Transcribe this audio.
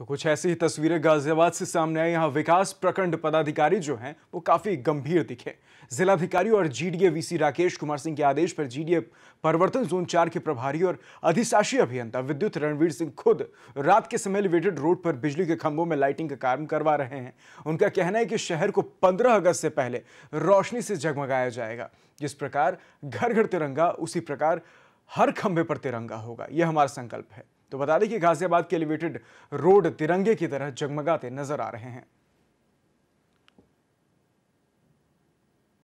तो कुछ ऐसी ही तस्वीरें गाजियाबाद से सामने आई यहाँ विकास प्रखंड पदाधिकारी जो हैं वो काफ़ी गंभीर दिखे जिलाधिकारी और जीडीए वीसी राकेश कुमार सिंह के आदेश पर जीडीए परिवर्तन जोन चार के प्रभारी और अधिशासी अभियंता विद्युत रणवीर सिंह खुद रात के समय एलिवेटेड रोड पर बिजली के खंभों में लाइटिंग का काम करवा रहे हैं उनका कहना है कि शहर को पंद्रह अगस्त से पहले रोशनी से जगमगाया जाएगा जिस प्रकार घर घर तिरंगा उसी प्रकार हर खंभे पर तिरंगा होगा यह हमारा संकल्प है तो बता दें कि गाजियाबाद के एलिवेटेड रोड तिरंगे की तरह जगमगाते नजर आ रहे हैं